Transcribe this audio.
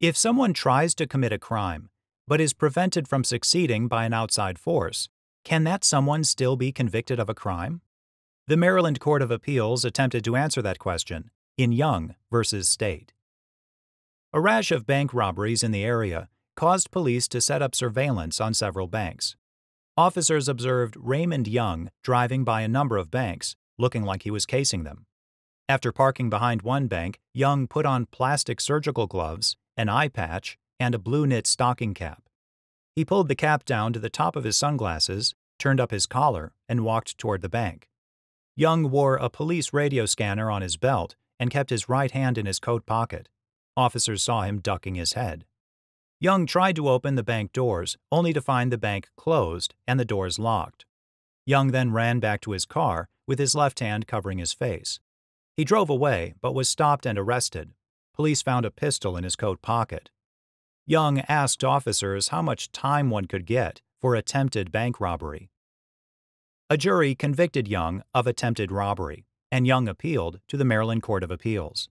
If someone tries to commit a crime, but is prevented from succeeding by an outside force, can that someone still be convicted of a crime? The Maryland Court of Appeals attempted to answer that question in Young versus State. A rash of bank robberies in the area caused police to set up surveillance on several banks. Officers observed Raymond Young driving by a number of banks, looking like he was casing them. After parking behind one bank, Young put on plastic surgical gloves an eye patch, and a blue knit stocking cap. He pulled the cap down to the top of his sunglasses, turned up his collar, and walked toward the bank. Young wore a police radio scanner on his belt and kept his right hand in his coat pocket. Officers saw him ducking his head. Young tried to open the bank doors, only to find the bank closed and the doors locked. Young then ran back to his car, with his left hand covering his face. He drove away, but was stopped and arrested, Police found a pistol in his coat pocket. Young asked officers how much time one could get for attempted bank robbery. A jury convicted Young of attempted robbery, and Young appealed to the Maryland Court of Appeals.